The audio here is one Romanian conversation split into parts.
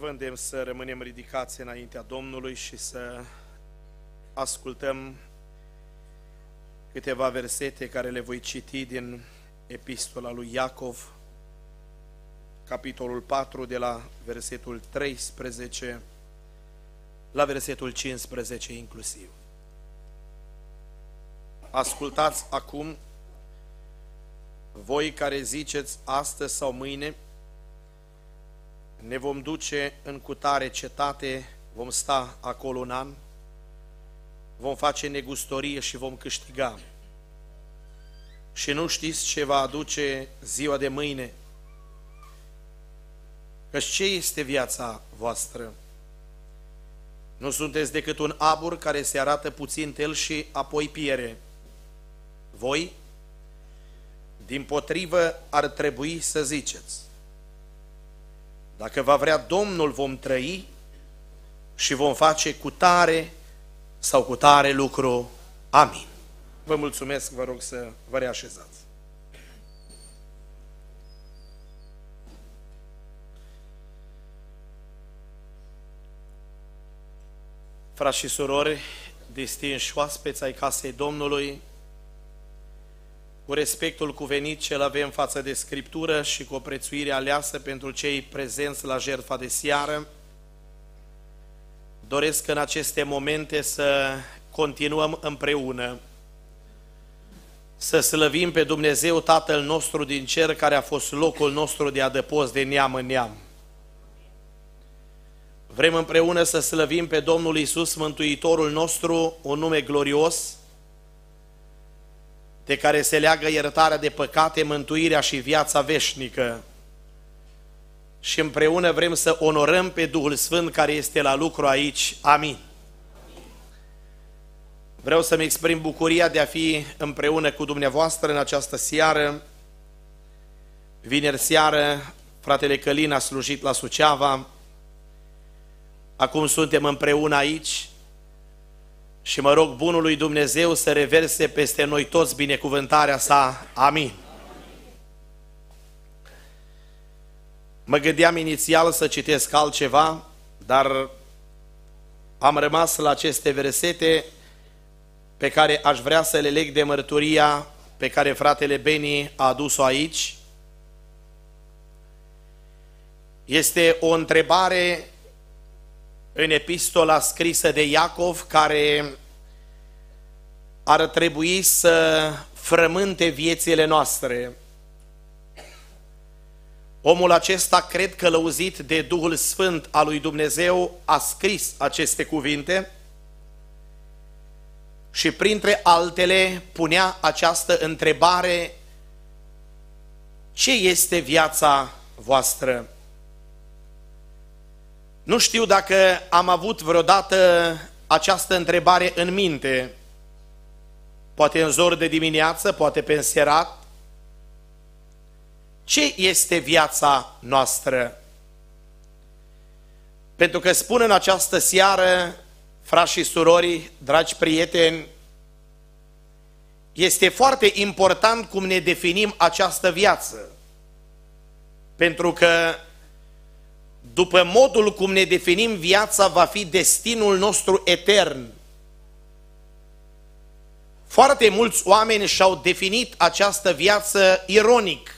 Vă îndemn să rămânem ridicați înaintea Domnului și să ascultăm câteva versete care le voi citi din epistola lui Iacov, capitolul 4, de la versetul 13 la versetul 15 inclusiv. Ascultați acum voi care ziceți astăzi sau mâine, ne vom duce în cutare cetate, vom sta acolo un an, vom face negustorie și vom câștiga. Și nu știți ce va aduce ziua de mâine. Că ce este viața voastră? Nu sunteți decât un abur care se arată puțin el și apoi piere. Voi, din potrivă, ar trebui să ziceți, dacă va vrea Domnul, vom trăi și vom face cu tare sau cu tare lucru. Amin. Vă mulțumesc, vă rog să vă reașezați. Frați și surori, distinși oaspeți ai casei Domnului, cu respectul cuvenit ce îl avem față de Scriptură și cu o prețuire aleasă pentru cei prezenți la jertfa de seară. Doresc în aceste momente să continuăm împreună, să slăvim pe Dumnezeu Tatăl nostru din cer, care a fost locul nostru de adăpost de neam în neam. Vrem împreună să slăvim pe Domnul Isus, Mântuitorul nostru, un nume glorios, de care se leagă iertarea de păcate, mântuirea și viața veșnică. Și împreună vrem să onorăm pe Duhul Sfânt care este la lucru aici. Amin. Vreau să-mi exprim bucuria de a fi împreună cu dumneavoastră în această seară. Vineri seară, fratele Călin a slujit la Suceava. Acum suntem împreună aici și mă rog bunului Dumnezeu să reverse peste noi toți binecuvântarea sa. Amin. Mă gândeam inițial să citesc altceva, dar am rămas la aceste versete pe care aș vrea să le leg de mărturia pe care fratele Beni a adus-o aici. Este o întrebare în epistola scrisă de Iacov, care ar trebui să frământe viețile noastre. Omul acesta, cred că lăuzit de Duhul Sfânt al lui Dumnezeu, a scris aceste cuvinte și printre altele punea această întrebare, ce este viața voastră? Nu știu dacă am avut vreodată această întrebare în minte, poate în zor de dimineață, poate pe înserat. Ce este viața noastră? Pentru că spun în această seară, frați și surori, dragi prieteni, este foarte important cum ne definim această viață. Pentru că după modul cum ne definim viața, va fi destinul nostru etern. Foarte mulți oameni și-au definit această viață ironic.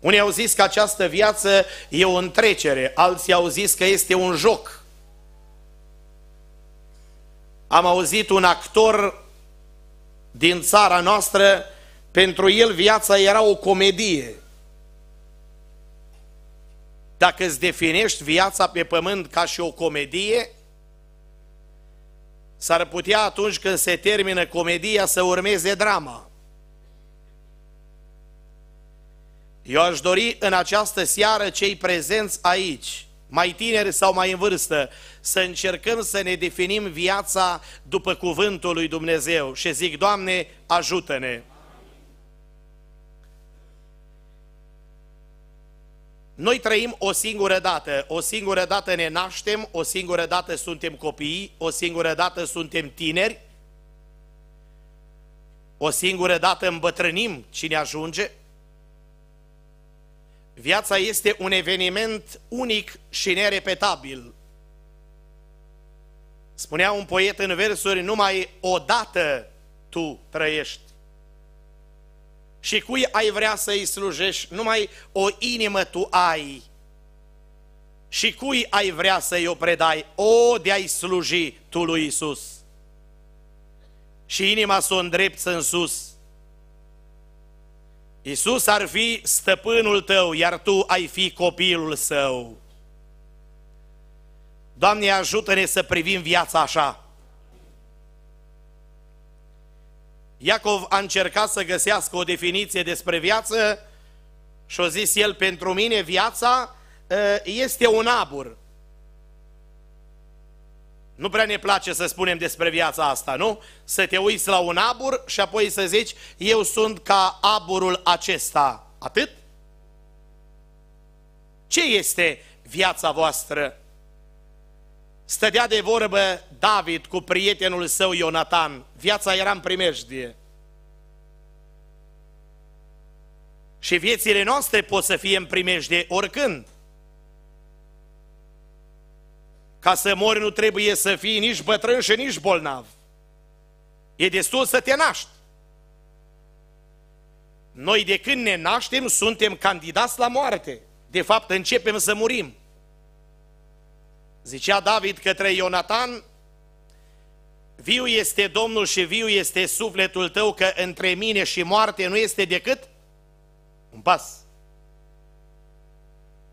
Unii au zis că această viață e o întrecere, alții au zis că este un joc. Am auzit un actor din țara noastră, pentru el viața era o comedie. Dacă îți definești viața pe pământ ca și o comedie, s-ar putea atunci când se termină comedia să urmeze drama. Eu aș dori în această seară cei prezenți aici, mai tineri sau mai în vârstă, să încercăm să ne definim viața după cuvântul lui Dumnezeu și zic, Doamne, ajută-ne! Noi trăim o singură dată, o singură dată ne naștem, o singură dată suntem copii, o singură dată suntem tineri, o singură dată îmbătrânim cine ajunge. Viața este un eveniment unic și nerepetabil. Spunea un poet în versuri, numai odată tu trăiești și cui ai vrea să-i slujești, numai o inimă tu ai. Și cui ai vrea să-i o predai? O, de-ai sluji tu lui Iisus. Și inima să o îndrepți în sus. Iisus ar fi stăpânul tău, iar tu ai fi copilul său. Doamne, ajută-ne să privim viața așa. Iacov a încercat să găsească o definiție despre viață și a zis el, pentru mine viața ă, este un abur. Nu prea ne place să spunem despre viața asta, nu? Să te uiți la un abur și apoi să zici, eu sunt ca aburul acesta. Atât? Ce este viața voastră? stătea de vorbă David cu prietenul său Ionatan. Viața era în primejdie. Și viețile noastre pot să fie în primejdie oricând. Ca să mori nu trebuie să fii nici bătrân și nici bolnav. E destul să te naști. Noi de când ne naștem suntem candidați la moarte. De fapt începem să murim. Zicea David către Ionatan, viu este Domnul și viu este sufletul tău, că între mine și moarte nu este decât un pas.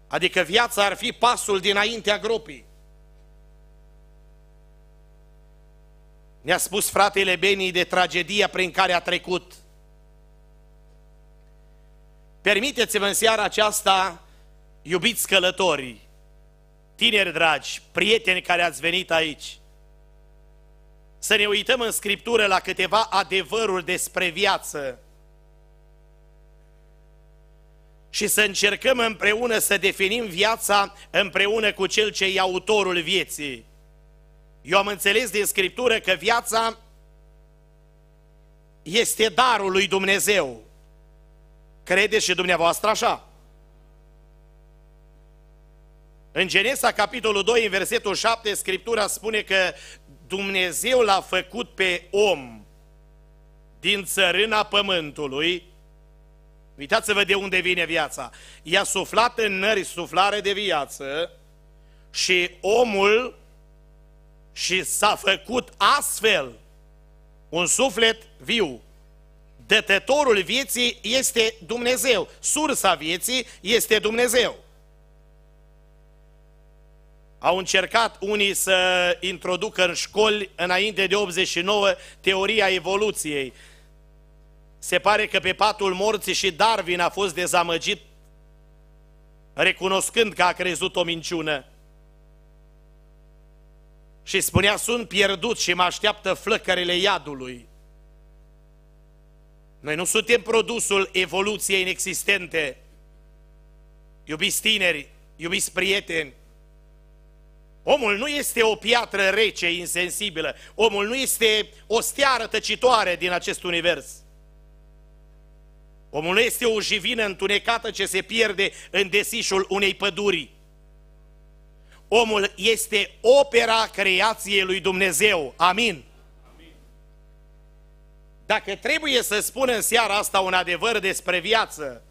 Adică viața ar fi pasul dinaintea gropii. Ne-a spus fratele Benii de tragedia prin care a trecut. Permiteți-vă în seara aceasta, iubiți călătorii, tineri dragi, prieteni care ați venit aici, să ne uităm în Scriptură la câteva adevăruri despre viață și să încercăm împreună să definim viața împreună cu Cel ce e autorul vieții. Eu am înțeles din Scriptură că viața este darul lui Dumnezeu. Credeți și dumneavoastră așa? În Genesa, capitolul 2, în versetul 7, Scriptura spune că Dumnezeu l-a făcut pe om din țărâna pământului. Uitați-vă de unde vine viața. I-a suflat în nări suflare de viață și omul și s-a făcut astfel un suflet viu. Dătătorul vieții este Dumnezeu. Sursa vieții este Dumnezeu. Au încercat unii să introducă în școli, înainte de 89, teoria evoluției. Se pare că pe patul morții și Darwin a fost dezamăgit, recunoscând că a crezut o minciună. Și spunea, sunt pierdut și mă așteaptă flăcările iadului. Noi nu suntem produsul evoluției inexistente. Iubiți tineri, iubiți prieteni, Omul nu este o piatră rece, insensibilă. Omul nu este o steară tăcitoare din acest univers. Omul nu este o jivină întunecată ce se pierde în desișul unei păduri. Omul este opera creației lui Dumnezeu. Amin. Amin. Dacă trebuie să spun în seara asta un adevăr despre viață,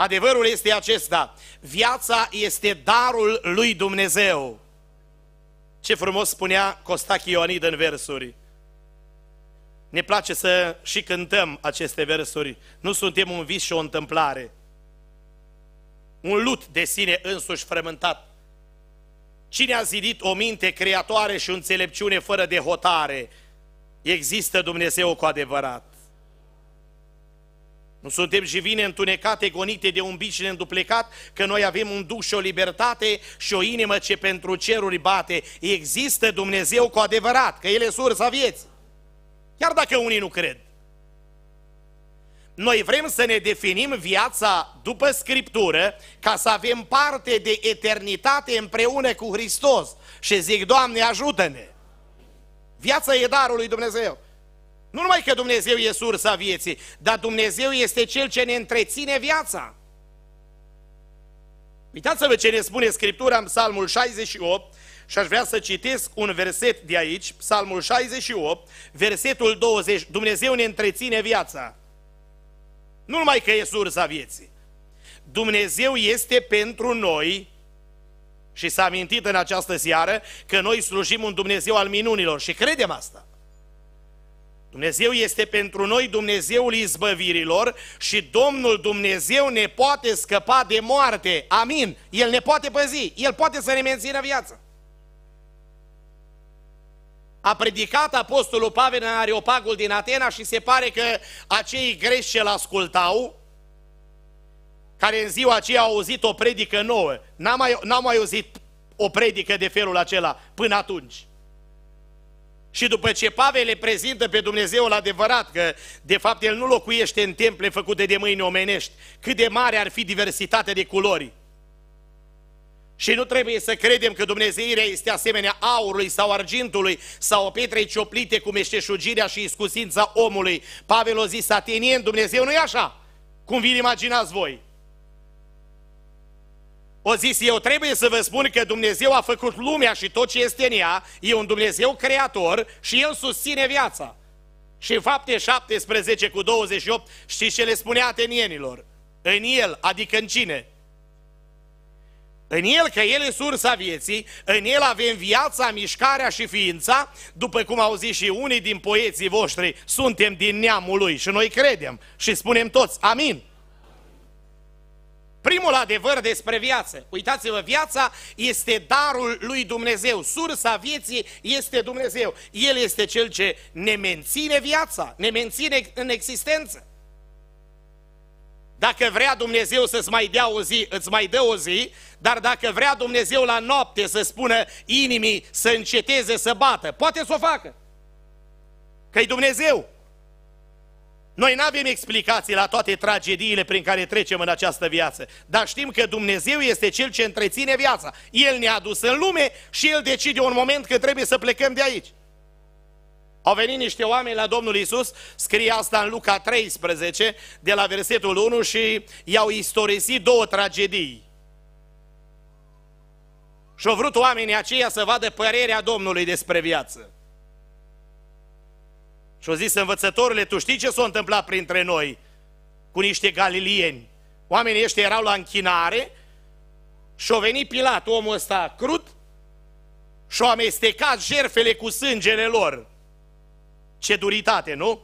Adevărul este acesta, viața este darul lui Dumnezeu. Ce frumos spunea Costache Ioanid în versuri. Ne place să și cântăm aceste versuri. Nu suntem un vis și o întâmplare. Un lut de sine însuși frământat. Cine a zidit o minte creatoare și o înțelepciune fără de hotare? Există Dumnezeu cu adevărat. Nu suntem și vine întunecate, gonite de un bicine neînduplecat, că noi avem un duș și o libertate și o inimă ce pentru ceruri bate. Există Dumnezeu cu adevărat, că El e sursa vieții. Chiar dacă unii nu cred. Noi vrem să ne definim viața după Scriptură ca să avem parte de eternitate împreună cu Hristos. Și zic, Doamne, ajută-ne! Viața e darul lui Dumnezeu. Nu numai că Dumnezeu e sursa vieții, dar Dumnezeu este Cel ce ne întreține viața. Uitați-vă ce ne spune Scriptura în Psalmul 68 și aș vrea să citesc un verset de aici, Psalmul 68, versetul 20. Dumnezeu ne întreține viața. Nu numai că e sursa vieții. Dumnezeu este pentru noi și s-a amintit în această seară că noi slujim un Dumnezeu al minunilor și credem asta. Dumnezeu este pentru noi Dumnezeul izbăvirilor și Domnul Dumnezeu ne poate scăpa de moarte. Amin. El ne poate păzi. El poate să ne mențină viața. A predicat apostolul Pavel în Areopagul din Atena și se pare că acei greși ce-l ascultau, care în ziua aceea au auzit o predică nouă. N-am mai, n mai auzit o predică de felul acela până atunci. Și după ce Pavel le prezintă pe Dumnezeul adevărat, că de fapt el nu locuiește în temple făcute de mâini omenești, cât de mare ar fi diversitatea de culori. Și nu trebuie să credem că Dumnezeirea este asemenea aurului sau argintului sau pietrei cioplite cu meșteșugirea și iscusința omului. Pavel o zis, atenien, Dumnezeu nu e așa, cum vi imaginați voi. O zis, eu trebuie să vă spun că Dumnezeu a făcut lumea și tot ce este în ea, e un Dumnezeu creator și El susține viața. Și în fapte 17 cu 28, știți ce le spunea atenienilor? În El, adică în cine? În El, că El e sursa vieții, în El avem viața, mișcarea și ființa, după cum au zis și unii din poeții voștri, suntem din neamul Lui și noi credem și spunem toți, amin. Primul adevăr despre viață. Uitați-vă, viața este darul lui Dumnezeu. Sursa vieții este Dumnezeu. El este cel ce ne menține viața, ne menține în existență. Dacă vrea Dumnezeu să-ți mai dea o zi, îți mai dă o zi, dar dacă vrea Dumnezeu la noapte să spună inimii să înceteze să bată, poate să o facă. Că-i Dumnezeu. Noi nu avem explicații la toate tragediile prin care trecem în această viață, dar știm că Dumnezeu este Cel ce întreține viața. El ne-a dus în lume și El decide un moment că trebuie să plecăm de aici. Au venit niște oameni la Domnul Isus, scrie asta în Luca 13, de la versetul 1 și i-au istorisit două tragedii. Și-au vrut oamenii aceia să vadă părerea Domnului despre viață. Și-o zis învățătorile, tu știi ce s-a întâmplat printre noi cu niște galilieni? Oamenii ăștia erau la închinare și-o venit Pilat, omul ăsta crud, și-o amestecat jerfele cu sângele lor. Ce duritate, nu?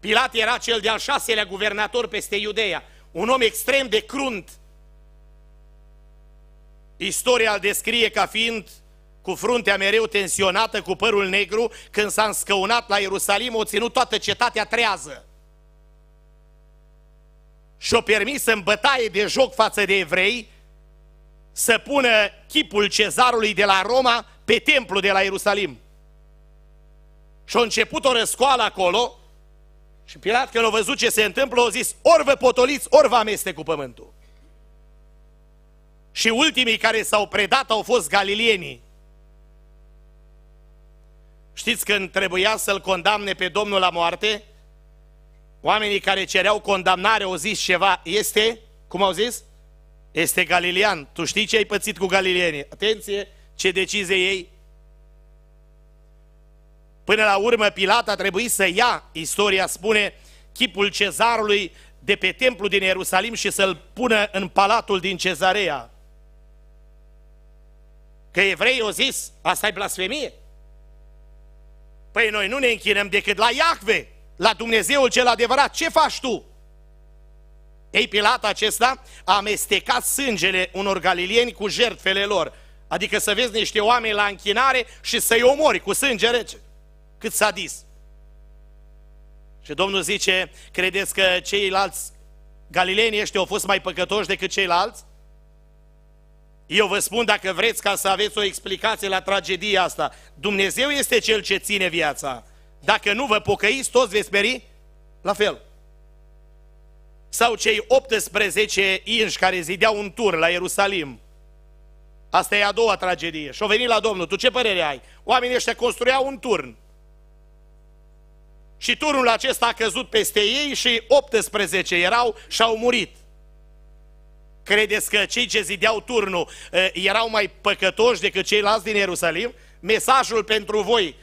Pilat era cel de-al șaselea guvernator peste Iudeia, un om extrem de crunt. Istoria îl descrie ca fiind cu fruntea mereu tensionată, cu părul negru, când s-a înscăunat la Ierusalim, o ținut toată cetatea trează. Și-o permis în bătaie de joc față de evrei să pună chipul cezarului de la Roma pe templu de la Ierusalim. Și-a început o răscoală acolo și Pilat când a văzut ce se întâmplă, a zis, ori vă potoliți, ori vă amestec cu pământul. Și ultimii care s-au predat au fost galilienii, Știți când trebuia să-l condamne pe Domnul la moarte? Oamenii care cereau condamnare au zis ceva, este, cum au zis? Este galilean. Tu știi ce ai pățit cu galilienii? Atenție, ce decizie ei? Până la urmă, Pilat a trebuit să ia, istoria spune, chipul cezarului de pe templu din Ierusalim și să-l pună în palatul din cezarea. Că evrei au zis, asta e blasfemie. Păi noi nu ne închinăm decât la Iahve, la Dumnezeul cel adevărat. Ce faci tu? Ei, Pilat acesta a amestecat sângele unor galilieni cu jertfele lor. Adică să vezi niște oameni la închinare și să-i omori cu sânge rece. Cât dis. Și Domnul zice, credeți că ceilalți galileni ăștia au fost mai păcătoși decât ceilalți? Eu vă spun dacă vreți ca să aveți o explicație la tragedia asta. Dumnezeu este cel ce ține viața. Dacă nu vă pocăiți, toți veți meri la fel. Sau cei 18 inși care zideau un tur la Ierusalim. Asta e a doua tragedie. Și-o venit la Domnul. Tu ce părere ai? Oamenii ăștia construiau un turn. Și turnul acesta a căzut peste ei și 18 erau și au murit. Credeți că cei ce zideau turnul erau mai păcătoși decât ceilalți din Ierusalim? Mesajul pentru voi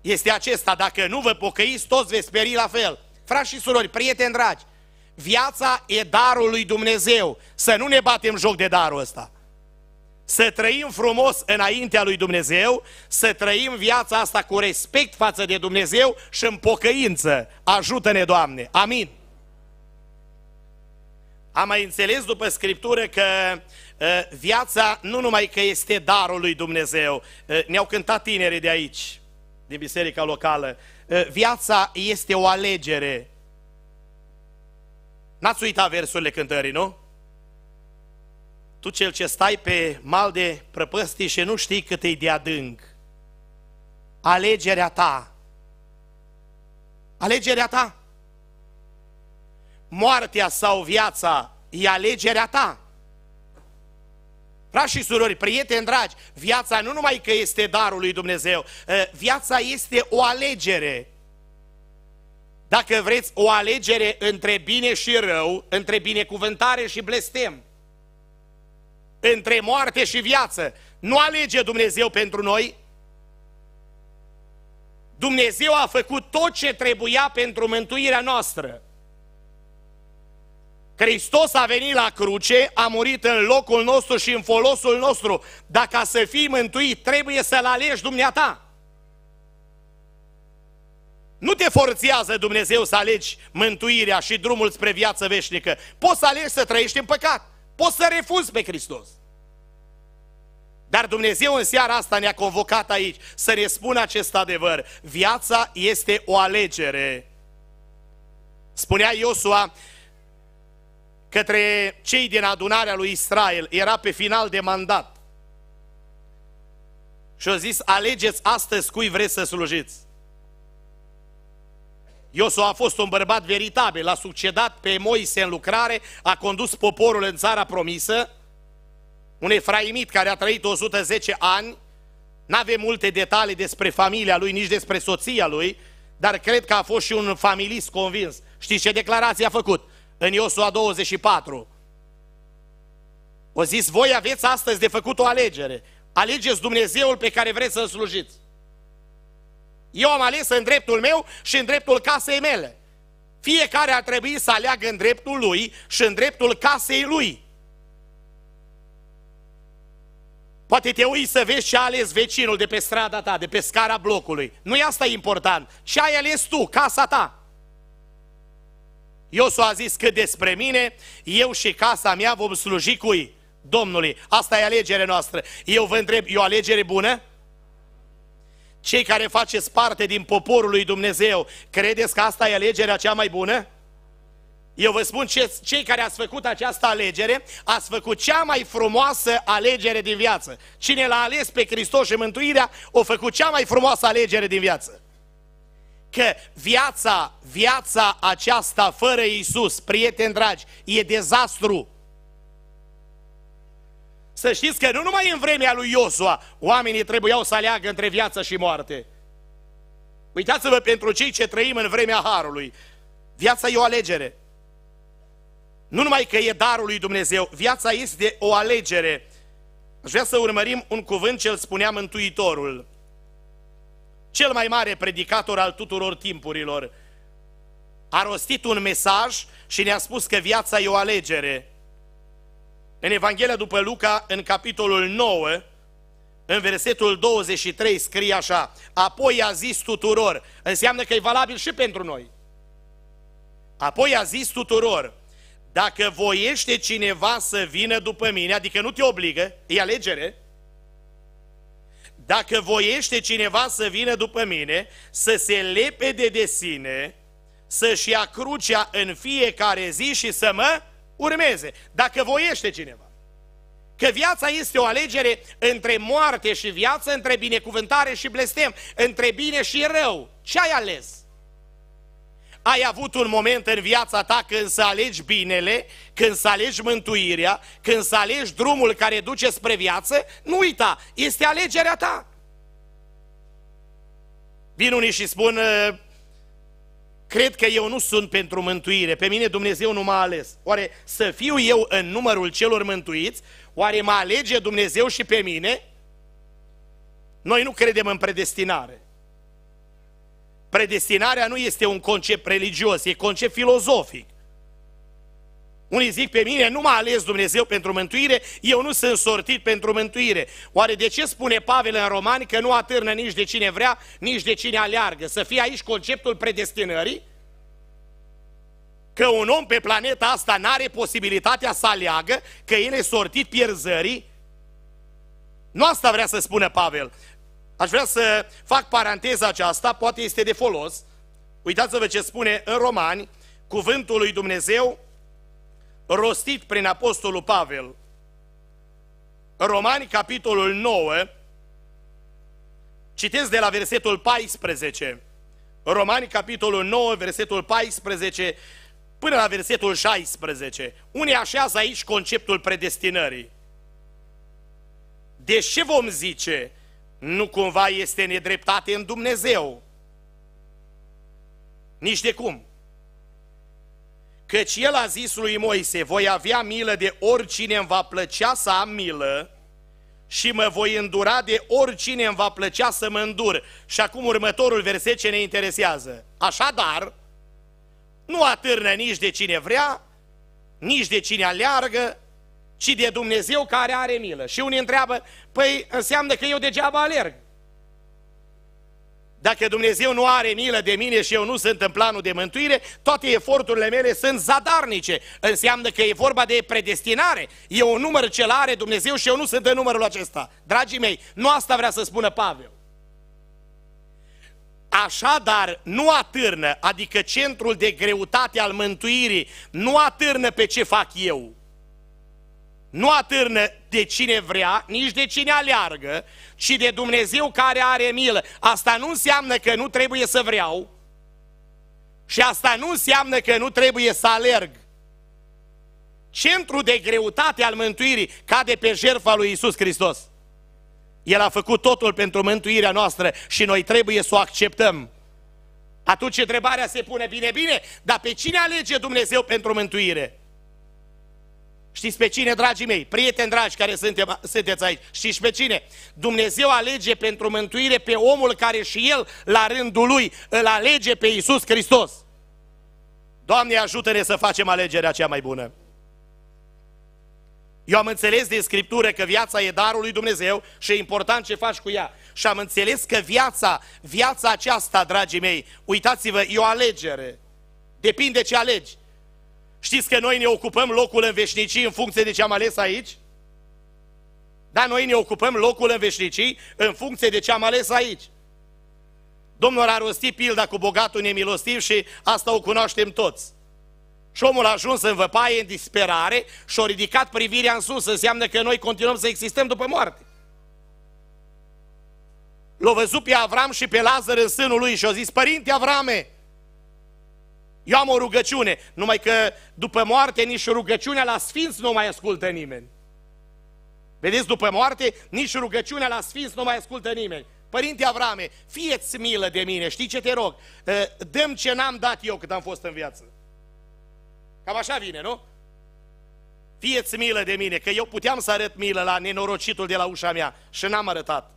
este acesta, dacă nu vă pocăiți, toți veți speri la fel. Frați și surori, prieteni dragi, viața e darul lui Dumnezeu. Să nu ne batem joc de darul ăsta. Să trăim frumos înaintea lui Dumnezeu, să trăim viața asta cu respect față de Dumnezeu și în pocăință. Ajută-ne, Doamne! Amin! Am mai înțeles după Scriptură că ă, viața nu numai că este darul lui Dumnezeu, ă, ne-au cântat tineri de aici, din biserica locală, ă, viața este o alegere. N-ați uitat versurile cântării, nu? Tu cel ce stai pe mal de prăpăstii și nu știi cât e de adânc. Alegerea ta. Alegerea ta moartea sau viața e alegerea ta. Frați și surori, prieteni dragi, viața nu numai că este darul lui Dumnezeu, ă, viața este o alegere. Dacă vreți, o alegere între bine și rău, între binecuvântare și blestem, între moarte și viață. Nu alege Dumnezeu pentru noi. Dumnezeu a făcut tot ce trebuia pentru mântuirea noastră. Hristos a venit la cruce, a murit în locul nostru și în folosul nostru. Dacă să fii mântuit, trebuie să-L alegi dumneata. Nu te forțează Dumnezeu să alegi mântuirea și drumul spre viață veșnică. Poți să alegi să trăiești în păcat. Poți să refuzi pe Hristos. Dar Dumnezeu în seara asta ne-a convocat aici să ne spună acest adevăr. Viața este o alegere. Spunea Iosua, către cei din adunarea lui Israel, era pe final de mandat. Și au zis, alegeți astăzi cui vreți să slujiți. Iosua a fost un bărbat veritabil, a succedat pe Moise în lucrare, a condus poporul în țara promisă, un efraimit care a trăit 110 ani, nu avem multe detalii despre familia lui, nici despre soția lui, dar cred că a fost și un familist convins. Știți ce declarație a făcut? în Iosua 24. O zis, voi aveți astăzi de făcut o alegere. Alegeți Dumnezeul pe care vreți să-L slujiți. Eu am ales în dreptul meu și în dreptul casei mele. Fiecare ar trebui să aleagă în dreptul lui și în dreptul casei lui. Poate te uiți să vezi ce a ales vecinul de pe strada ta, de pe scara blocului. Nu e asta important. Ce ai ales tu, casa ta? Iosua a zis că despre mine, eu și casa mea vom sluji cui? Domnului. Asta e alegerea noastră. Eu vă întreb, e o alegere bună? Cei care faceți parte din poporul lui Dumnezeu, credeți că asta e alegerea cea mai bună? Eu vă spun, ce, cei care ați făcut această alegere, ați făcut cea mai frumoasă alegere din viață. Cine l-a ales pe Hristos și mântuirea, o făcut cea mai frumoasă alegere din viață că viața, viața aceasta fără Iisus, prieteni dragi, e dezastru. Să știți că nu numai în vremea lui Iosua oamenii trebuiau să aleagă între viață și moarte. Uitați-vă pentru cei ce trăim în vremea Harului. Viața e o alegere. Nu numai că e darul lui Dumnezeu, viața este o alegere. Aș vrea să urmărim un cuvânt ce îl spunea Mântuitorul cel mai mare predicator al tuturor timpurilor, a rostit un mesaj și ne-a spus că viața e o alegere. În Evanghelia după Luca, în capitolul 9, în versetul 23 scrie așa, apoi a zis tuturor, înseamnă că e valabil și pentru noi. Apoi a zis tuturor, dacă voiește cineva să vină după mine, adică nu te obligă, e alegere, dacă voiește cineva să vină după mine, să se lepede de sine, să-și ia crucea în fiecare zi și să mă urmeze. Dacă voiește cineva. Că viața este o alegere între moarte și viață, între binecuvântare și blestem, între bine și rău. Ce ai ales? Ai avut un moment în viața ta când să alegi binele, când să alegi mântuirea, când să alegi drumul care duce spre viață? Nu uita, este alegerea ta. Vin unii și spun, ă, cred că eu nu sunt pentru mântuire, pe mine Dumnezeu nu m-a ales. Oare să fiu eu în numărul celor mântuiți? Oare mă alege Dumnezeu și pe mine? Noi nu credem în predestinare. Predestinarea nu este un concept religios, e concept filozofic. Unii zic pe mine, nu m-a ales Dumnezeu pentru mântuire, eu nu sunt sortit pentru mântuire. Oare de ce spune Pavel în Romani că nu atârnă nici de cine vrea, nici de cine aleargă? Să fie aici conceptul predestinării? Că un om pe planeta asta nu are posibilitatea să aleagă, că el e sortit pierzării? Nu asta vrea să spună Pavel. Aș vrea să fac paranteza aceasta, poate este de folos. Uitați-vă ce spune în Romani, cuvântul lui Dumnezeu rostit prin Apostolul Pavel. Romani, capitolul 9, citesc de la versetul 14. Romani, capitolul 9, versetul 14 până la versetul 16. Unii așează aici conceptul predestinării. De ce vom zice nu cumva este nedreptate în Dumnezeu. Nici de cum. Căci el a zis lui Moise, voi avea milă de oricine îmi va plăcea să am milă și mă voi îndura de oricine îmi va plăcea să mă îndur. Și acum următorul verset ce ne interesează. Așadar, nu atârnă nici de cine vrea, nici de cine aleargă, ci de Dumnezeu care are milă. Și unii întreabă, păi înseamnă că eu degeaba alerg. Dacă Dumnezeu nu are milă de mine și eu nu sunt în planul de mântuire, toate eforturile mele sunt zadarnice. Înseamnă că e vorba de predestinare. E un număr ce are Dumnezeu și eu nu sunt în numărul acesta. Dragii mei, nu asta vrea să spună Pavel. Așadar, nu atârnă, adică centrul de greutate al mântuirii, nu atârnă pe ce fac eu, nu atârnă de cine vrea, nici de cine aleargă, ci de Dumnezeu care are milă. Asta nu înseamnă că nu trebuie să vreau și asta nu înseamnă că nu trebuie să alerg. Centrul de greutate al mântuirii cade pe jertfa lui Isus Hristos. El a făcut totul pentru mântuirea noastră și noi trebuie să o acceptăm. Atunci întrebarea se pune, bine, bine, dar pe cine alege Dumnezeu pentru mântuire? Știți pe cine, dragii mei, prieteni dragi care suntem, sunteți aici, știți pe cine? Dumnezeu alege pentru mântuire pe omul care și el, la rândul lui, îl alege pe Iisus Hristos. Doamne, ajută-ne să facem alegerea cea mai bună. Eu am înțeles din Scriptură că viața e darul lui Dumnezeu și e important ce faci cu ea. Și am înțeles că viața, viața aceasta, dragii mei, uitați-vă, e o alegere. Depinde ce alegi. Știți că noi ne ocupăm locul în veșnicii în funcție de ce am ales aici? Da, noi ne ocupăm locul în veșnicii în funcție de ce am ales aici. Domnul a rostit pilda cu bogatul nemilostiv și asta o cunoaștem toți. Și omul a ajuns în văpaie, în disperare și a ridicat privirea în sus. Înseamnă că noi continuăm să existăm după moarte. L-a văzut pe Avram și pe Lazar în sânul lui și a zis, Părinte Avrame, eu am o rugăciune, numai că după moarte nici rugăciunea la sfinți nu mai ascultă nimeni. Vedeți, după moarte nici rugăciunea la sfinți nu mai ascultă nimeni. Părinte Avrame, fieți milă de mine, știi ce te rog? Ă, dăm ce n-am dat eu când am fost în viață. Cam așa vine, nu? Fieți milă de mine, că eu puteam să arăt milă la nenorocitul de la ușa mea și n-am arătat.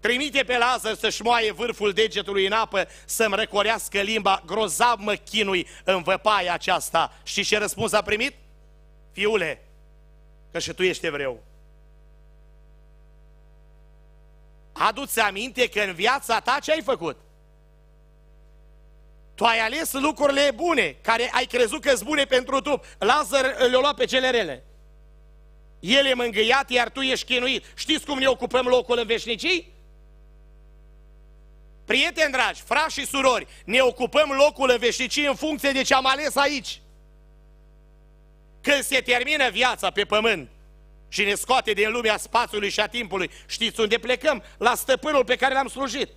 Trimite pe Lazar să-și moaie vârful degetului în apă, să-mi răcorească limba, grozav mă chinui în văpaia aceasta. Și ce răspuns a primit? Fiule, că și tu ești evreu. Adu-ți aminte că în viața ta ce ai făcut? Tu ai ales lucrurile bune, care ai crezut că sunt bune pentru tu. Lazar le-a luat pe cele rele. El e mângâiat, iar tu ești chinuit. Știți cum ne ocupăm locul în veșnicii? Prieteni dragi, frați și surori, ne ocupăm locul în veșnicie în funcție de ce am ales aici. Când se termină viața pe pământ și ne scoate din lumea spațiului și a timpului, știți unde plecăm? La stăpânul pe care l-am slujit.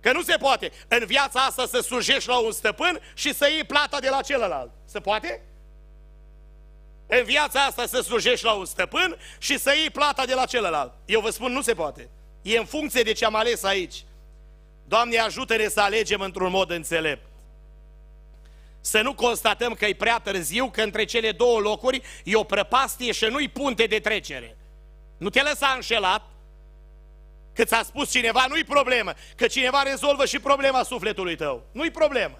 Că nu se poate în viața asta să slujești la un stăpân și să iei plata de la celălalt. Se poate? În viața asta să slujești la un stăpân și să iei plata de la celălalt. Eu vă spun, nu se poate. E în funcție de ce am ales aici. Doamne, ajută-ne să alegem într-un mod înțelept. Să nu constatăm că e prea târziu, că între cele două locuri e o prăpastie și nu-i punte de trecere. Nu te lăsa înșelat, că ți-a spus cineva, nu-i problemă, că cineva rezolvă și problema sufletului tău. Nu-i problemă.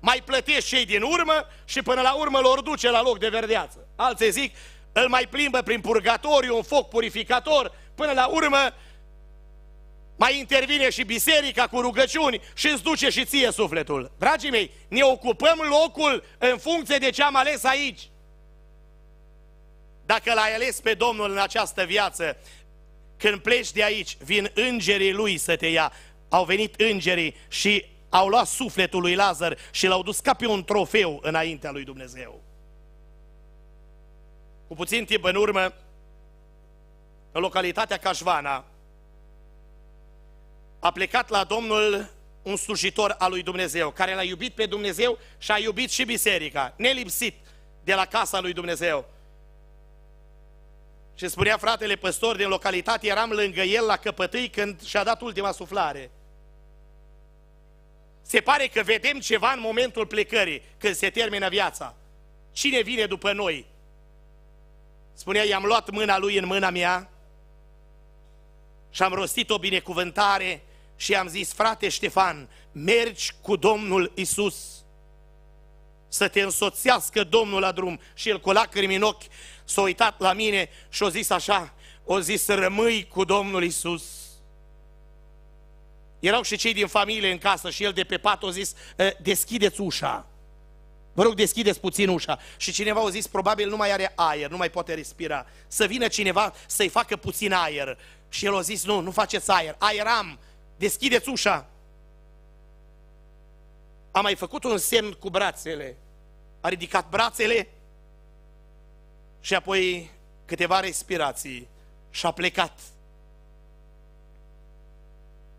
Mai plătești cei din urmă și până la urmă lor duce la loc de verdeață. Alții zic, îl mai plimbă prin purgatoriu, un foc purificator, Până la urmă, mai intervine și biserica cu rugăciuni și îți duce și ție sufletul. Dragii mei, ne ocupăm locul în funcție de ce am ales aici. Dacă l-ai ales pe Domnul în această viață, când pleci de aici, vin îngerii lui să te ia. Au venit îngerii și au luat sufletul lui Lazar și l-au dus ca pe un trofeu înaintea lui Dumnezeu. Cu puțin timp în urmă, în localitatea Cașvana, a plecat la Domnul un slujitor al lui Dumnezeu, care l-a iubit pe Dumnezeu și a iubit și biserica, nelipsit de la casa lui Dumnezeu. Și spunea fratele păstor din localitate, eram lângă el la căpătâi când și-a dat ultima suflare. Se pare că vedem ceva în momentul plecării, când se termină viața. Cine vine după noi? Spunea, i-am luat mâna lui în mâna mea și am rostit o binecuvântare și am zis, frate Ștefan, mergi cu Domnul Isus să te însoțească Domnul la drum. Și el cu lacrimi în ochi s-a uitat la mine și a zis așa, o zis, rămâi cu Domnul Isus. Erau și cei din familie în casă și el de pe pat a zis, deschideți ușa. Vă rog, deschideți puțin ușa. Și cineva a zis, probabil nu mai are aer, nu mai poate respira. Să vină cineva să-i facă puțin aer. Și el a zis, nu, nu faceți aer, aeram, deschideți ușa. A mai făcut un semn cu brațele. A ridicat brațele și apoi câteva respirații și a plecat.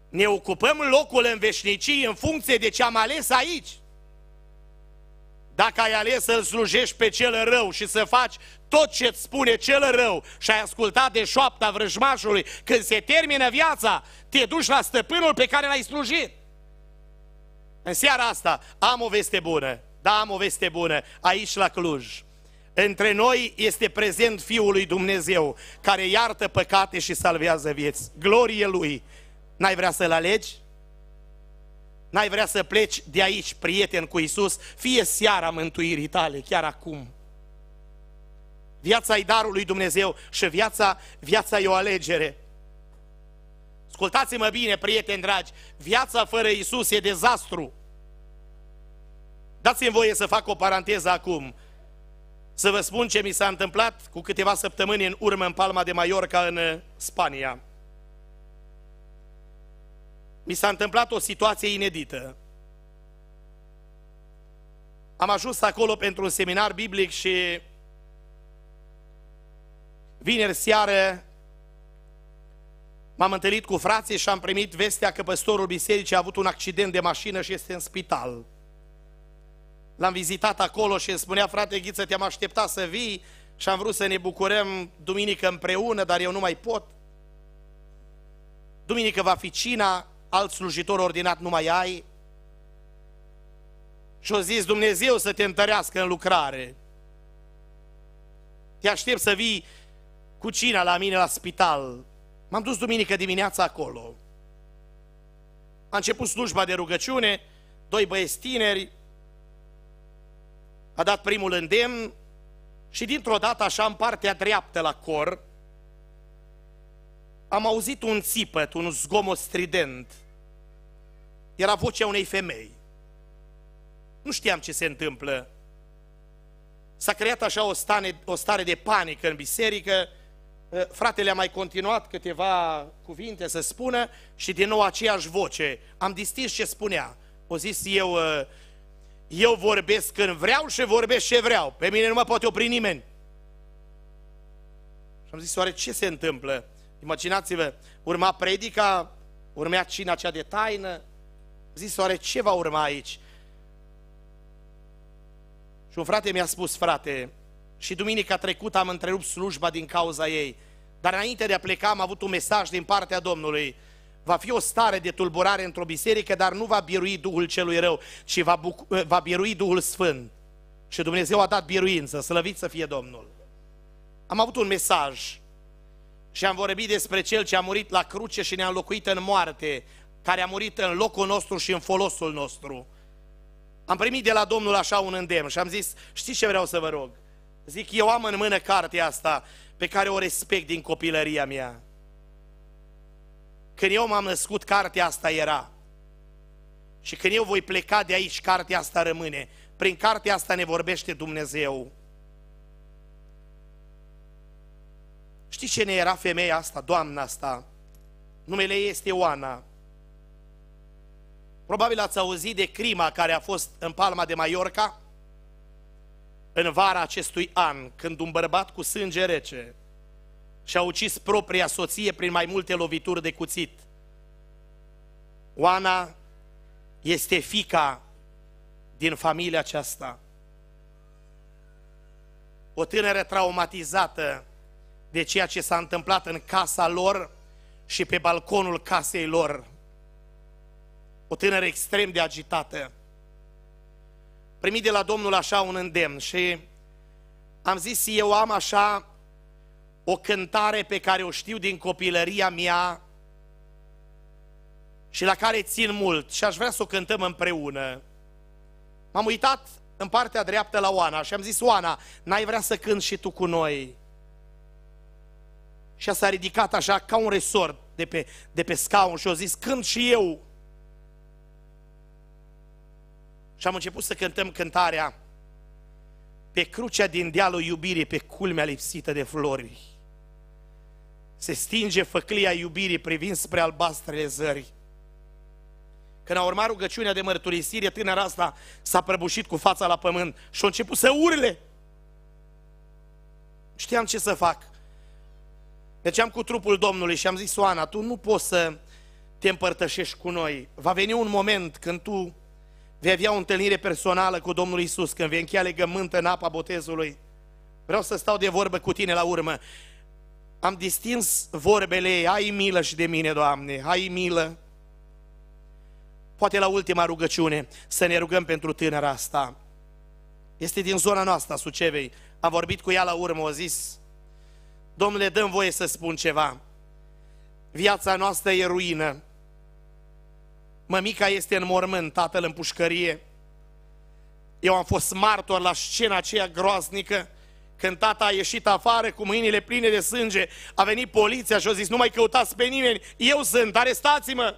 Ne ocupăm locul în veșnicii în funcție de ce am ales aici. Dacă ai ales să-l slujești pe cel rău și să faci tot ce îți spune cel rău și ai ascultat de șoapta vrăjmașului, când se termină viața, te duci la stăpânul pe care l-ai slujit. În seara asta am o veste bună, da, am o veste bună, aici la Cluj. Între noi este prezent Fiul lui Dumnezeu, care iartă păcate și salvează vieți. Glorie Lui! N-ai vrea să-L alegi? n-ai vrea să pleci de aici, prieten cu Isus, fie seara mântuirii tale, chiar acum. Viața e darul lui Dumnezeu și viața, viața e o alegere. Ascultați-mă bine, prieteni dragi, viața fără Isus e dezastru. Dați-mi voie să fac o paranteză acum. Să vă spun ce mi s-a întâmplat cu câteva săptămâni în urmă în Palma de Mallorca, în Spania mi s-a întâmplat o situație inedită. Am ajuns acolo pentru un seminar biblic și vineri seară m-am întâlnit cu frații și am primit vestea că păstorul bisericii a avut un accident de mașină și este în spital. L-am vizitat acolo și îmi spunea, frate Ghiță, te-am așteptat să vii și am vrut să ne bucurăm duminică împreună, dar eu nu mai pot. Duminică va fi cina, alt slujitor ordinat nu mai ai? Și-o zis Dumnezeu să te întărească în lucrare. Te aștept să vii cu cina la mine la spital. M-am dus duminică dimineața acolo. A început slujba de rugăciune, doi băieți tineri, a dat primul îndemn și dintr-o dată, așa, în partea dreaptă la cor, am auzit un țipăt, un zgomot strident – era vocea unei femei. Nu știam ce se întâmplă. S-a creat așa o, stane, o stare de panică în biserică. Eh, fratele a mai continuat câteva cuvinte să spună și din nou aceeași voce. Am distins ce spunea. O zis eu, eh, eu vorbesc când vreau și vorbesc ce vreau. Pe mine nu mă poate opri nimeni. Și am zis, oare ce se întâmplă? Imaginați-vă, urma predica, urmea cina cea de taină, zis, oare ce va urma aici? Și un frate mi-a spus, frate, și duminica trecută am întrerupt slujba din cauza ei, dar înainte de a pleca am avut un mesaj din partea Domnului. Va fi o stare de tulburare într-o biserică, dar nu va birui Duhul celui rău, ci va, buc- va birui Duhul Sfânt. Și Dumnezeu a dat biruință, slăvit să fie Domnul. Am avut un mesaj și am vorbit despre Cel ce a murit la cruce și ne-a înlocuit în moarte, care a murit în locul nostru și în folosul nostru. Am primit de la Domnul așa un îndemn și am zis, știți ce vreau să vă rog? Zic, eu am în mână cartea asta pe care o respect din copilăria mea. Când eu m-am născut, cartea asta era. Și când eu voi pleca de aici, cartea asta rămâne. Prin cartea asta ne vorbește Dumnezeu. Știți ce ne era femeia asta, doamna asta? Numele ei este Oana. Probabil ați auzit de crima care a fost în Palma de Mallorca în vara acestui an, când un bărbat cu sânge rece și-a ucis propria soție prin mai multe lovituri de cuțit. Oana este fica din familia aceasta. O tânără traumatizată de ceea ce s-a întâmplat în casa lor și pe balconul casei lor o tânără extrem de agitată. Primi de la Domnul așa un îndemn și am zis, eu am așa o cântare pe care o știu din copilăria mea și la care țin mult și aș vrea să o cântăm împreună. M-am uitat în partea dreaptă la Oana și am zis, Oana, n-ai vrea să cânti și tu cu noi? Și a s-a ridicat așa ca un resort de pe, de pe scaun și a zis, cânt și eu. Și am început să cântăm cântarea Pe crucea din dealul iubirii, pe culmea lipsită de flori, se stinge făclia iubirii privind spre albastrele zări Când a urmat rugăciunea de mărturisire, tânăra asta s-a prăbușit cu fața la pământ și a început să urle. Știam ce să fac. Deci am cu trupul Domnului și am zis, Oana, tu nu poți să te împărtășești cu noi. Va veni un moment când tu Vei avea o întâlnire personală cu Domnul Isus când vei încheia legământ în apa botezului. Vreau să stau de vorbă cu tine la urmă. Am distins vorbele ei, ai milă și de mine, Doamne, ai milă. Poate la ultima rugăciune să ne rugăm pentru tânăra asta. Este din zona noastră, Sucevei. Am vorbit cu ea la urmă, a zis, Domnule, dăm voie să spun ceva. Viața noastră e ruină. Mămica este în mormânt, tatăl în pușcărie. Eu am fost martor la scena aceea groaznică când tata a ieșit afară cu mâinile pline de sânge, a venit poliția și a zis, nu mai căutați pe nimeni, eu sunt, arestați-mă!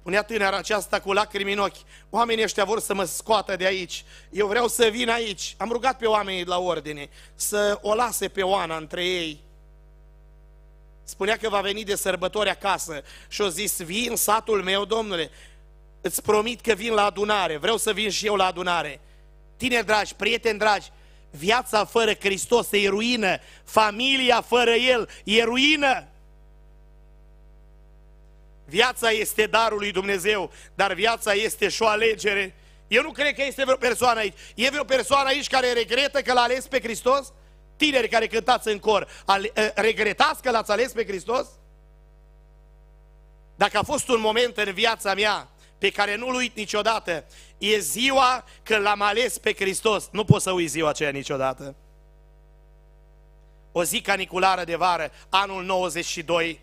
Spunea tânăra aceasta cu lacrimi în ochi, oamenii ăștia vor să mă scoată de aici, eu vreau să vin aici. Am rugat pe oamenii de la ordine să o lase pe Oana între ei spunea că va veni de sărbători acasă și o zis, vii în satul meu, domnule, îți promit că vin la adunare, vreau să vin și eu la adunare. Tineri dragi, prieteni dragi, viața fără Hristos e ruină, familia fără El e ruină. Viața este darul lui Dumnezeu, dar viața este și o alegere. Eu nu cred că este vreo persoană aici. E vreo persoană aici care regretă că l-a ales pe Hristos? tineri care cântați în cor, eh, regretați că l-ați ales pe Hristos? Dacă a fost un moment în viața mea pe care nu-l uit niciodată, e ziua că l-am ales pe Hristos. Nu pot să uit ziua aceea niciodată. O zi caniculară de vară, anul 92,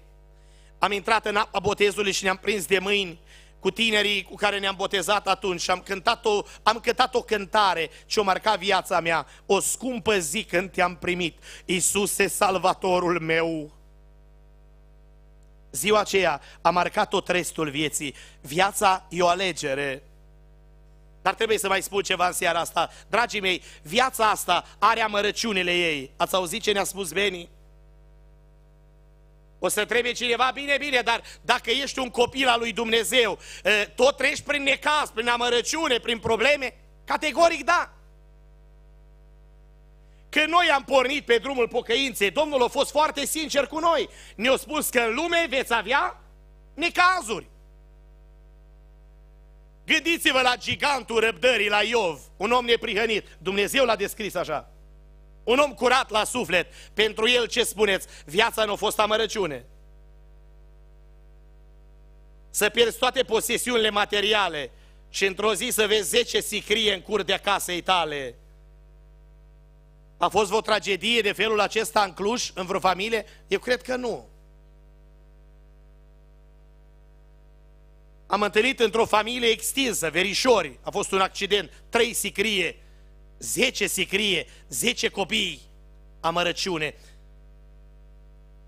am intrat în apa botezului și ne-am prins de mâini cu tinerii cu care ne-am botezat atunci și am cântat o, am cântat o cântare ce o marca viața mea. O scumpă zi când te-am primit, Iisuse, salvatorul meu. Ziua aceea a marcat-o trestul vieții. Viața e o alegere. Dar trebuie să mai spun ceva în seara asta. Dragii mei, viața asta are amărăciunile ei. Ați auzit ce ne-a spus Beni? O să trebuie cineva, bine, bine, dar dacă ești un copil al lui Dumnezeu, tot treci prin necaz, prin amărăciune, prin probleme, categoric da. Că noi am pornit pe drumul pocăinței, Domnul a fost foarte sincer cu noi. Ne-a spus că în lume veți avea necazuri. Gândiți-vă la gigantul răbdării, la Iov, un om neprihănit. Dumnezeu l-a descris așa. Un om curat la suflet, pentru el ce spuneți? Viața nu a fost amărăciune. Să pierzi toate posesiunile materiale și într-o zi să vezi 10 sicrie în cur de casei tale. A fost o tragedie de felul acesta în Cluj, în vreo familie? Eu cred că nu. Am întâlnit într-o familie extinsă, verișori, a fost un accident, trei sicrie, 10 sicrie, 10 copii, amărăciune.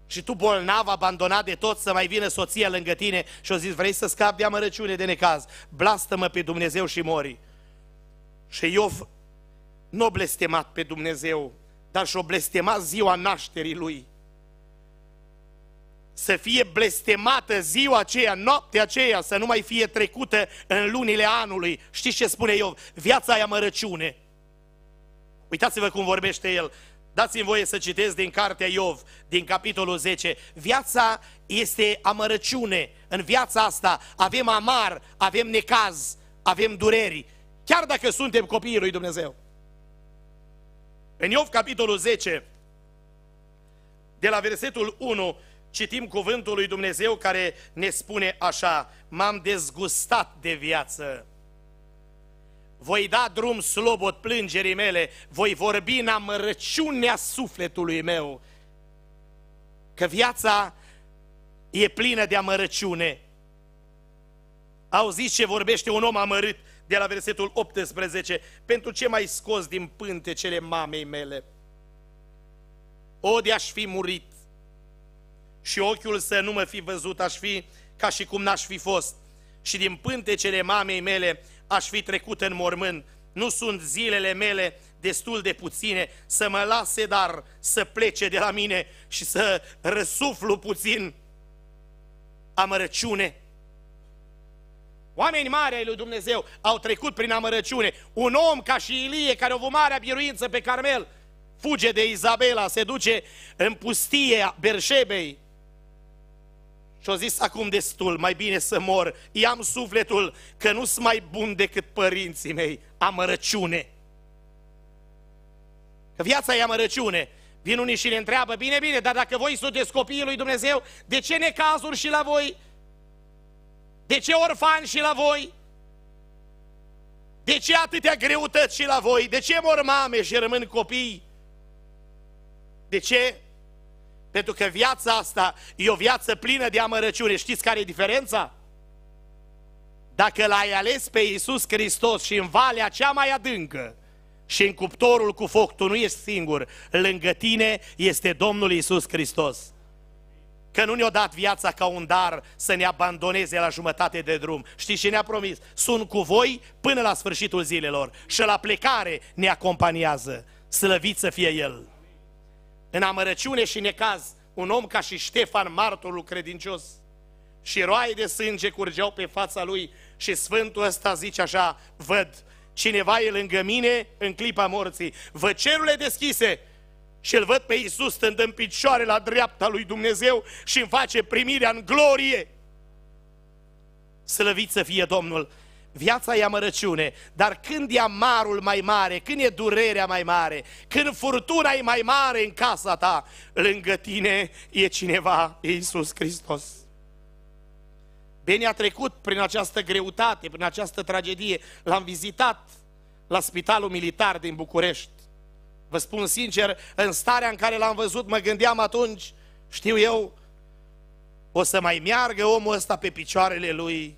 Și tu bolnav, abandonat de tot, să mai vină soția lângă tine și o zis, vrei să scapi de amărăciune, de necaz, blastă-mă pe Dumnezeu și mori. Și Iov nu n-o blestemat pe Dumnezeu, dar și-o blestemat ziua nașterii lui. Să fie blestemată ziua aceea, noaptea aceea, să nu mai fie trecută în lunile anului. Știți ce spune Iov? Viața e amărăciune. Uitați-vă cum vorbește el. Dați-mi voie să citesc din cartea Iov, din capitolul 10. Viața este amărăciune. În viața asta avem amar, avem necaz, avem dureri, chiar dacă suntem copiii lui Dumnezeu. În Iov, capitolul 10, de la versetul 1, citim cuvântul lui Dumnezeu care ne spune așa, m-am dezgustat de viață voi da drum slobot plângerii mele, voi vorbi în amărăciunea sufletului meu, că viața e plină de amărăciune. Auziți ce vorbește un om amărât de la versetul 18, pentru ce mai scos din cele mamei mele? O, de aș fi murit și ochiul să nu mă fi văzut, aș fi ca și cum n-aș fi fost. Și din pântecele mamei mele aș fi trecut în mormânt. Nu sunt zilele mele destul de puține să mă lase, dar să plece de la mine și să răsuflu puțin amărăciune. Oamenii mari ai lui Dumnezeu au trecut prin amărăciune. Un om ca și Ilie, care o marea biruință pe Carmel, fuge de Izabela, se duce în pustie Berșebei, și-o zis acum destul, mai bine să mor, i-am sufletul că nu sunt mai bun decât părinții mei, amărăciune. Că viața e amărăciune. Vin unii și ne întreabă, bine, bine, dar dacă voi sunteți copiii lui Dumnezeu, de ce necazuri și la voi? De ce orfani și la voi? De ce atâtea greutăți și la voi? De ce mor mame și rămân copii? De ce pentru că viața asta e o viață plină de amărăciune. Știți care e diferența? Dacă l-ai ales pe Iisus Hristos și în valea cea mai adâncă și în cuptorul cu foc, tu nu ești singur. Lângă tine este Domnul Iisus Hristos. Că nu ne-a dat viața ca un dar să ne abandoneze la jumătate de drum. Știți ce ne-a promis? Sunt cu voi până la sfârșitul zilelor și la plecare ne acompaniază. Slăvit să fie El! în amărăciune și necaz, un om ca și Ștefan, martorul credincios. Și roaie de sânge curgeau pe fața lui și Sfântul ăsta zice așa, văd, cineva e lângă mine în clipa morții, Văd cerurile deschise și îl văd pe Iisus stând în picioare la dreapta lui Dumnezeu și îmi face primirea în glorie. Slăvit să fie Domnul! viața e amărăciune, dar când e amarul mai mare, când e durerea mai mare, când furtuna e mai mare în casa ta, lângă tine e cineva, Iisus Hristos. Beni a trecut prin această greutate, prin această tragedie. L-am vizitat la spitalul militar din București. Vă spun sincer, în starea în care l-am văzut, mă gândeam atunci, știu eu, o să mai meargă omul ăsta pe picioarele lui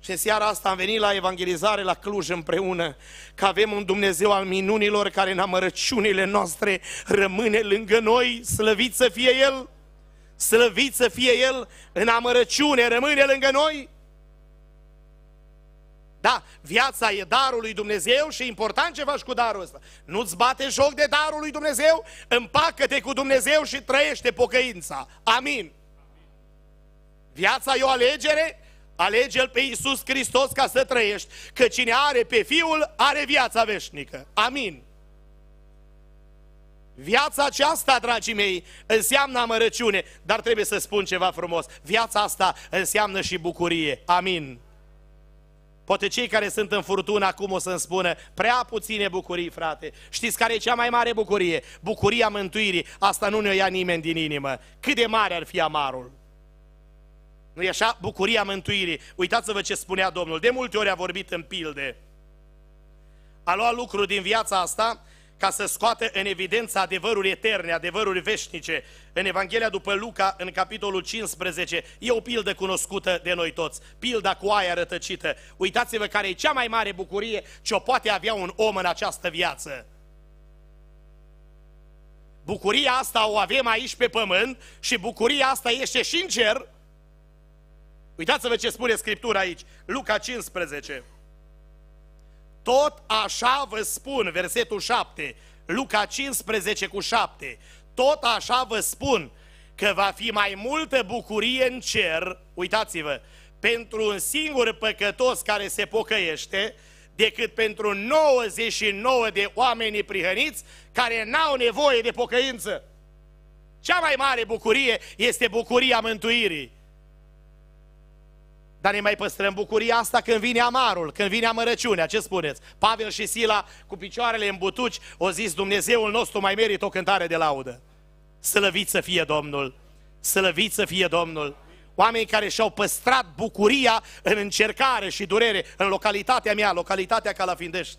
și seara asta am venit la evangelizare la Cluj împreună, că avem un Dumnezeu al minunilor care în amărăciunile noastre rămâne lângă noi, slăvit să fie El, slăvit să fie El, în amărăciune rămâne lângă noi. Da, viața e darul lui Dumnezeu și e important ce faci cu darul ăsta. Nu-ți bate joc de darul lui Dumnezeu, împacă-te cu Dumnezeu și trăiește pocăința. Amin. Viața e o alegere Alege-L pe Iisus Hristos ca să trăiești, că cine are pe Fiul are viața veșnică. Amin. Viața aceasta, dragii mei, înseamnă amărăciune, dar trebuie să spun ceva frumos. Viața asta înseamnă și bucurie. Amin. Poate cei care sunt în furtună acum o să-mi spună, prea puține bucurii, frate. Știți care e cea mai mare bucurie? Bucuria mântuirii. Asta nu ne-o ia nimeni din inimă. Cât de mare ar fi amarul? nu e așa? Bucuria mântuirii. Uitați-vă ce spunea Domnul. De multe ori a vorbit în pilde. A luat lucru din viața asta ca să scoată în evidență adevăruri eterne, adevăruri veșnice. În Evanghelia după Luca, în capitolul 15, e o pildă cunoscută de noi toți, pilda cu aia rătăcită. Uitați-vă care e cea mai mare bucurie ce o poate avea un om în această viață. Bucuria asta o avem aici pe pământ și bucuria asta este și în cer, Uitați-vă ce spune Scriptura aici, Luca 15. Tot așa vă spun, versetul 7, Luca 15 cu 7, tot așa vă spun că va fi mai multă bucurie în cer, uitați-vă, pentru un singur păcătos care se pocăiește, decât pentru 99 de oameni prihăniți care n-au nevoie de pocăință. Cea mai mare bucurie este bucuria mântuirii. Dar ne mai păstrăm bucuria asta când vine amarul, când vine amărăciunea. Ce spuneți? Pavel și Sila cu picioarele în butuci o zis Dumnezeul nostru mai merită o cântare de laudă. Slăvit să fie Domnul! Slăvit să fie Domnul! Oameni care și-au păstrat bucuria în încercare și durere în localitatea mea, localitatea Calafindești.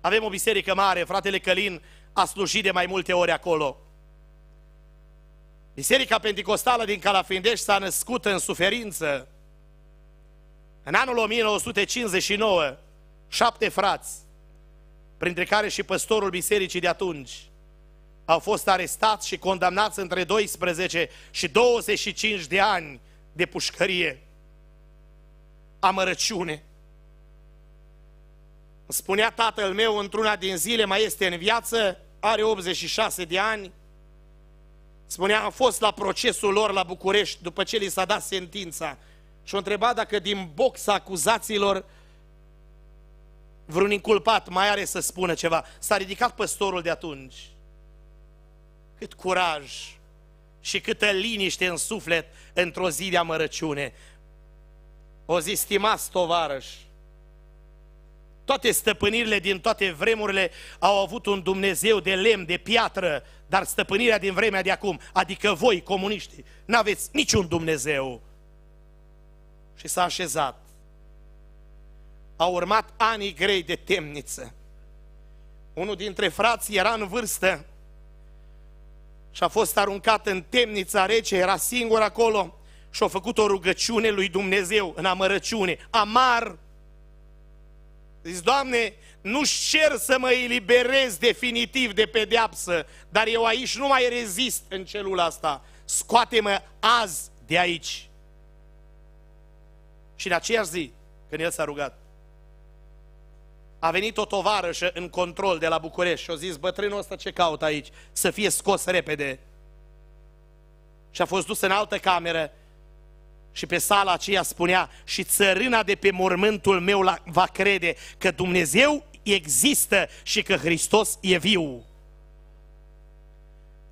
Avem o biserică mare, fratele Călin a slujit de mai multe ori acolo. Biserica Pentecostală din Calafindești s-a născut în suferință, în anul 1959, șapte frați, printre care și păstorul bisericii de atunci, au fost arestați și condamnați între 12 și 25 de ani de pușcărie, amărăciune. Spunea tatăl meu într-una din zile, mai este în viață, are 86 de ani, spunea, am fost la procesul lor la București după ce li s-a dat sentința și o întreba dacă din boxa acuzațiilor vreun inculpat mai are să spună ceva. S-a ridicat păstorul de atunci. Cât curaj și câtă liniște în suflet într-o zi de amărăciune. O zi, stimați tovarăși, toate stăpânirile din toate vremurile au avut un Dumnezeu de lemn, de piatră, dar stăpânirea din vremea de acum, adică voi, comuniștii, n-aveți niciun Dumnezeu și s-a așezat. Au urmat anii grei de temniță. Unul dintre frații era în vârstă și a fost aruncat în temnița rece, era singur acolo și a făcut o rugăciune lui Dumnezeu în amărăciune, amar. zis Doamne, nu cer să mă eliberez definitiv de pedeapsă, dar eu aici nu mai rezist în celula asta. Scoate-mă azi de aici. Și în aceeași zi, când el s-a rugat, a venit o tovarășă în control de la București și a zis, bătrânul ăsta ce caut aici? Să fie scos repede. Și a fost dus în altă cameră și pe sala aceea spunea, și țărâna de pe mormântul meu la, va crede că Dumnezeu există și că Hristos e viu.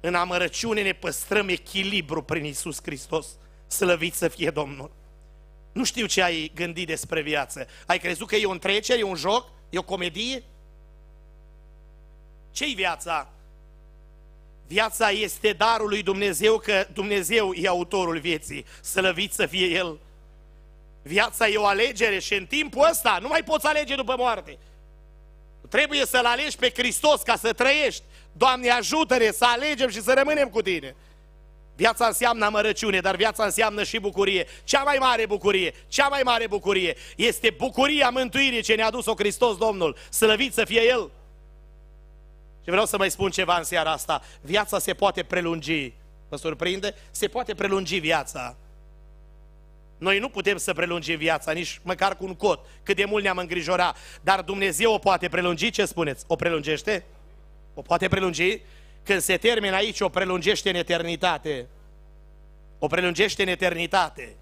În amărăciune ne păstrăm echilibru prin Isus Hristos. Slăvit să fie Domnul! Nu știu ce ai gândit despre viață. Ai crezut că e o întrecere, e un joc, e o comedie? Ce-i viața? Viața este darul lui Dumnezeu, că Dumnezeu e autorul vieții, slăvit să fie El. Viața e o alegere și în timpul ăsta nu mai poți alege după moarte. Trebuie să-L alegi pe Hristos ca să trăiești. Doamne, ajută-ne să alegem și să rămânem cu Tine. Viața înseamnă amărăciune, dar viața înseamnă și bucurie. Cea mai mare bucurie, cea mai mare bucurie este bucuria mântuirii ce ne-a dus-o Hristos Domnul. Slăvit să fie El! Și vreau să mai spun ceva în seara asta. Viața se poate prelungi. Vă surprinde? Se poate prelungi viața. Noi nu putem să prelungim viața, nici măcar cu un cot, cât de mult ne-am îngrijora. Dar Dumnezeu o poate prelungi, ce spuneți? O prelungește? O poate prelungi? când se termină aici, o prelungește în eternitate. O prelungește în eternitate.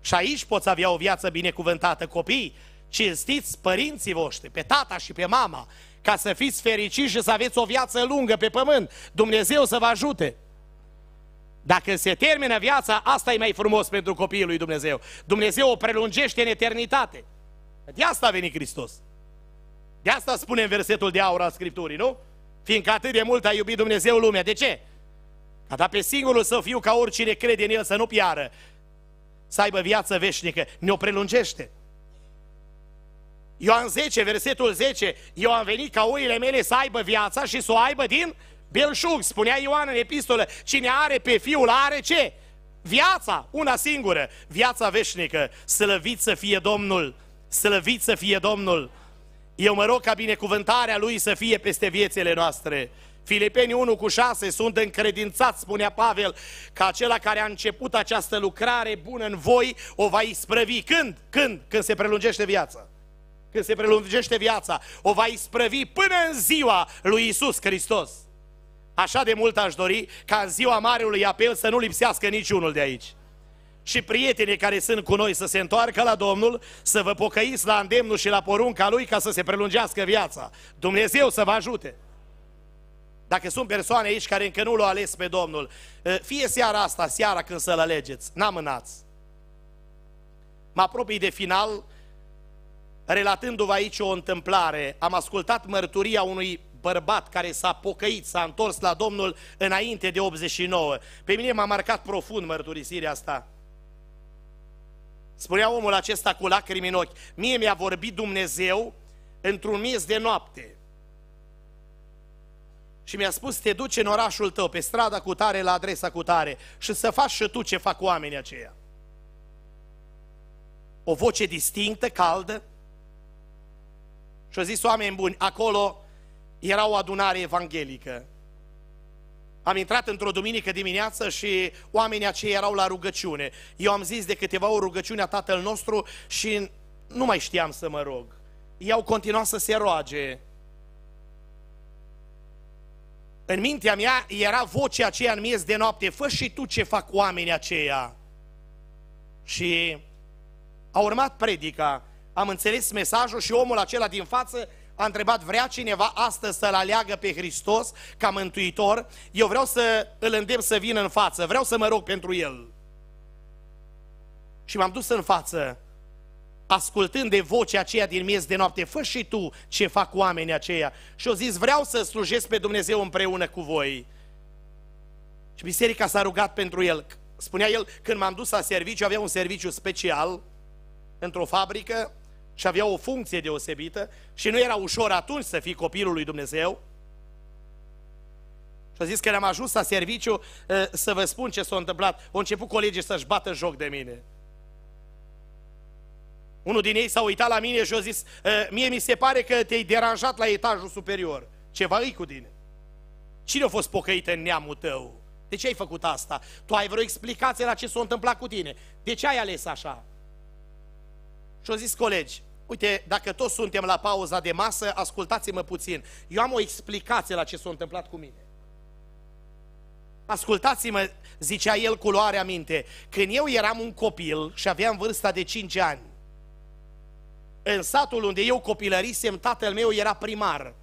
Și aici poți avea o viață binecuvântată. Copii, cinstiți părinții voștri, pe tata și pe mama, ca să fiți fericiți și să aveți o viață lungă pe pământ. Dumnezeu să vă ajute. Dacă se termină viața, asta e mai frumos pentru copiii lui Dumnezeu. Dumnezeu o prelungește în eternitate. De asta a venit Hristos. De asta spune în versetul de aur al Scripturii, nu? Fiindcă atât de mult a iubit Dumnezeu lumea. De ce? A dat pe singurul să fiu ca oricine crede în El să nu piară, să aibă viață veșnică. Ne-o prelungește. Ioan 10, versetul 10, eu am venit ca oile mele să aibă viața și să o aibă din belșug. Spunea Ioan în epistolă, cine are pe fiul are ce? Viața, una singură, viața veșnică. Slăvit să fie Domnul, slăvit să fie Domnul. Eu mă rog ca binecuvântarea Lui să fie peste viețile noastre. Filipeni 1 cu 6 sunt încredințați, spunea Pavel, că acela care a început această lucrare bună în voi o va isprăvi. Când? Când? Când se prelungește viața. Când se prelungește viața, o va isprăvi până în ziua lui Isus Hristos. Așa de mult aș dori ca în ziua Marelui Apel să nu lipsească niciunul de aici și prietenii care sunt cu noi să se întoarcă la Domnul, să vă pocăiți la îndemnul și la porunca Lui ca să se prelungească viața. Dumnezeu să vă ajute! Dacă sunt persoane aici care încă nu l-au ales pe Domnul, eh, fie seara asta, seara când să-L alegeți, n înați. Mă apropii de final, relatându-vă aici o întâmplare. Am ascultat mărturia unui bărbat care s-a pocăit, s-a întors la Domnul înainte de 89. Pe mine m-a marcat profund mărturisirea asta. Spunea omul acesta cu lacrimi în ochi, mie mi-a vorbit Dumnezeu într-un miez de noapte. Și mi-a spus, te duci în orașul tău, pe strada cu tare, la adresa cu tare, și să faci și tu ce fac oamenii aceia. O voce distinctă, caldă. Și-a zis, oameni buni, acolo era o adunare evanghelică. Am intrat într-o duminică dimineață și oamenii aceia erau la rugăciune. Eu am zis de câteva ori rugăciunea Tatăl nostru și nu mai știam să mă rog. Ei au continuat să se roage. În mintea mea era vocea aceea în miez de noapte, fă și tu ce fac oamenii aceia. Și a urmat predica, am înțeles mesajul și omul acela din față a întrebat, vrea cineva astăzi să-L aleagă pe Hristos ca mântuitor? Eu vreau să îl îndemn să vină în față, vreau să mă rog pentru El. Și m-am dus în față, ascultând de vocea aceea din miez de noapte, fă și tu ce fac oamenii aceia. Și au zis, vreau să slujesc pe Dumnezeu împreună cu voi. Și biserica s-a rugat pentru el. Spunea el, când m-am dus la serviciu, avea un serviciu special într-o fabrică și avea o funcție deosebită și nu era ușor atunci să fii copilul lui Dumnezeu. Și a zis că am ajuns la serviciu uh, să vă spun ce s-a întâmplat. Au început colegii să-și bată joc de mine. Unul din ei s-a uitat la mine și a zis, uh, mie mi se pare că te-ai deranjat la etajul superior. Ceva îi cu tine. Cine a fost pocăit în neamul tău? De ce ai făcut asta? Tu ai vreo explicație la ce s-a întâmplat cu tine? De ce ai ales așa? Și-au zis colegi, Uite, dacă toți suntem la pauza de masă, ascultați-mă puțin. Eu am o explicație la ce s-a întâmplat cu mine. Ascultați-mă, zicea el cu luarea minte, când eu eram un copil și aveam vârsta de 5 ani, în satul unde eu copilărisem, tatăl meu era primar.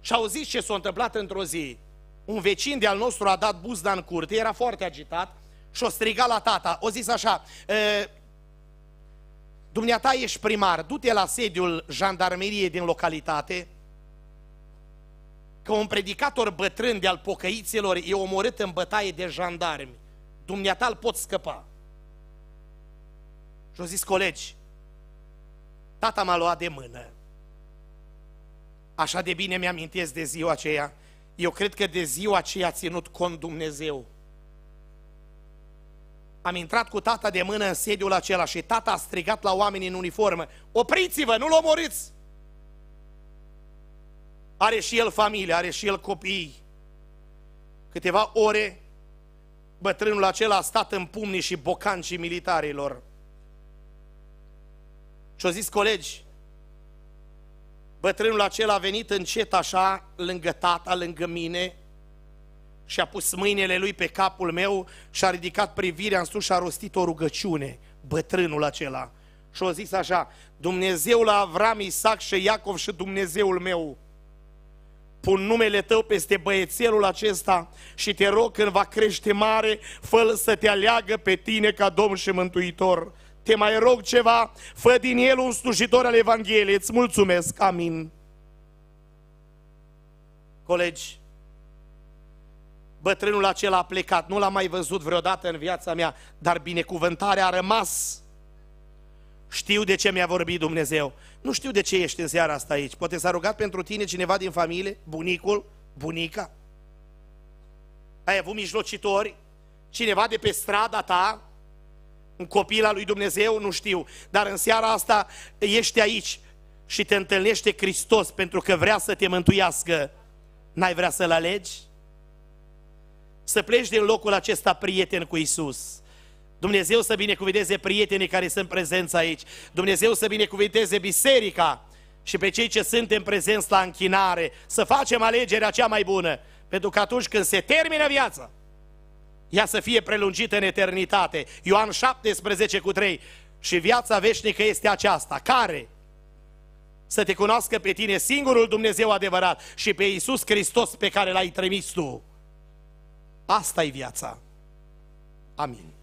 Și zis ce s-a întâmplat într-o zi. Un vecin de-al nostru a dat buzda în curte, era foarte agitat și o striga la tata. O zis așa, Dumneata ești primar, du-te la sediul jandarmeriei din localitate, că un predicator bătrân de-al pocăiților e omorât în bătaie de jandarmi. Dumneata îl pot scăpa. și o zis colegi, tata m-a luat de mână. Așa de bine mi-amintesc de ziua aceea. Eu cred că de ziua aceea a ținut cont Dumnezeu am intrat cu tata de mână în sediul acela și tata a strigat la oameni în uniformă, opriți-vă, nu-l omoriți! Are și el familie, are și el copii. Câteva ore, bătrânul acela a stat în pumnii și bocancii militarilor. Și-au zis colegi, bătrânul acela a venit încet așa, lângă tata, lângă mine, și a pus mâinile lui pe capul meu și a ridicat privirea în sus și a rostit o rugăciune, bătrânul acela. Și a zis așa, Dumnezeul Avram, Isaac și Iacov și Dumnezeul meu, pun numele tău peste băiețelul acesta și te rog când va crește mare, fă să te aleagă pe tine ca Domn și Mântuitor. Te mai rog ceva, fă din el un slujitor al Evangheliei. Îți mulțumesc, amin. Colegi, bătrânul acela a plecat, nu l-am mai văzut vreodată în viața mea, dar binecuvântarea a rămas. Știu de ce mi-a vorbit Dumnezeu. Nu știu de ce ești în seara asta aici. Poate s-a rugat pentru tine cineva din familie, bunicul, bunica. Ai avut mijlocitori, cineva de pe strada ta, un copil al lui Dumnezeu, nu știu. Dar în seara asta ești aici și te întâlnește Hristos pentru că vrea să te mântuiască. N-ai vrea să-L alegi? să pleci din locul acesta prieten cu Isus. Dumnezeu să binecuvinteze prietenii care sunt prezenți aici. Dumnezeu să binecuvinteze biserica și pe cei ce sunt în prezenți la închinare. Să facem alegerea cea mai bună. Pentru că atunci când se termină viața, ea să fie prelungită în eternitate. Ioan 17 cu 3. Și viața veșnică este aceasta, care să te cunoască pe tine singurul Dumnezeu adevărat și pe Iisus Hristos pe care l-ai trimis tu. Asta e viața. Amin.